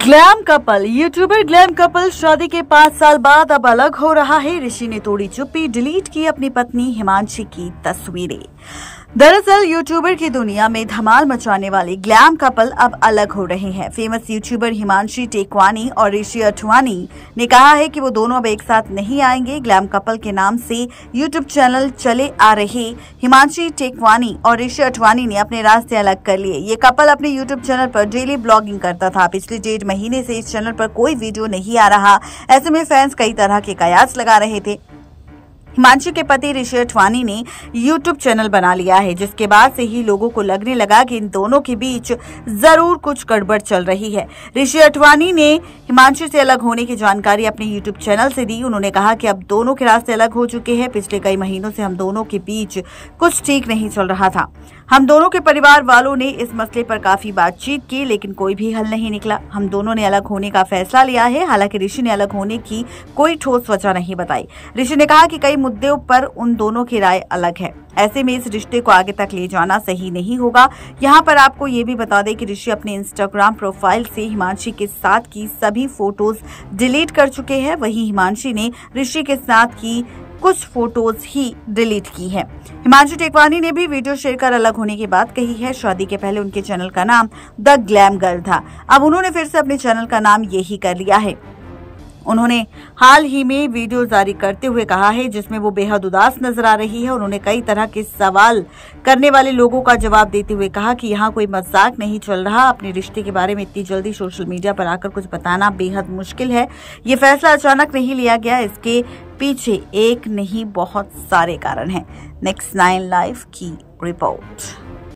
glam couple YouTuber glam couple शादी के पाँच साल बाद अब अलग हो रहा है ऋषि ने तोड़ी चुप्पी डिलीट की अपनी पत्नी हिमांशी की तस्वीरें दरअसल यूट्यूबर की दुनिया में धमाल मचाने वाले ग्लैम कपल अब अलग हो रहे हैं फेमस यूट्यूबर हिमांशी टेकवानी और ऋषि अठवानी ने कहा है कि वो दोनों अब एक साथ नहीं आएंगे ग्लैम कपल के नाम से यूट्यूब चैनल चले आ रहे हिमांशी टेकवानी और ऋषि अठवानी ने अपने रास्ते अलग कर लिए ये कपल अपने यूट्यूब चैनल पर डेली ब्लॉगिंग करता था पिछले डेढ़ महीने से इस चैनल पर कोई वीडियो नहीं आ रहा ऐसे में फैंस कई तरह के कयास लगा रहे थे हिमांशु के पति ऋषि अठवानी ने यूट्यूब चैनल बना लिया है जिसके बाद से ही लोगों को लगने लगा कि इन दोनों के बीच जरूर कुछ गड़बड़ चल रही है ऋषि अठवानी ने हिमांशु से अलग होने की जानकारी अपने यूट्यूब चैनल से दी उन्होंने कहा कि अब दोनों के रास्ते अलग हो चुके हैं पिछले कई महीनों से हम दोनों के बीच कुछ ठीक नहीं चल रहा था हम दोनों के परिवार वालों ने इस मसले पर काफी बातचीत की लेकिन कोई भी हल नहीं निकला हम दोनों ने अलग होने का फैसला लिया है हालांकि ऋषि ने अलग होने की कोई ठोस वजह नहीं बताई ऋषि ने कहा कि कई मुद्दे पर उन दोनों की राय अलग है ऐसे में इस रिश्ते को आगे तक ले जाना सही नहीं होगा यहाँ पर आपको ये भी बता दें कि ऋषि अपने इंस्टाग्राम प्रोफाइल से हिमांशी के साथ की सभी फोटोज डिलीट कर चुके हैं वहीं हिमांशी ने ऋषि के साथ की कुछ फोटोज ही डिलीट की है हिमांशु टेकवानी ने भी वीडियो शेयर कर अलग होने की बात कही है शादी के पहले उनके चैनल का नाम द ग्लैम गर्ल था अब उन्होंने फिर से अपने चैनल का नाम यही कर लिया है उन्होंने हाल ही में वीडियो जारी करते हुए कहा है जिसमें वो बेहद उदास नजर आ रही है उन्होंने कई तरह के सवाल करने वाले लोगों का जवाब देते हुए कहा कि यहाँ कोई मजाक नहीं चल रहा अपने रिश्ते के बारे में इतनी जल्दी सोशल मीडिया पर आकर कुछ बताना बेहद मुश्किल है ये फैसला अचानक नहीं लिया गया इसके पीछे एक नहीं बहुत सारे कारण है नेक्स्ट नाइन लाइफ की रिपोर्ट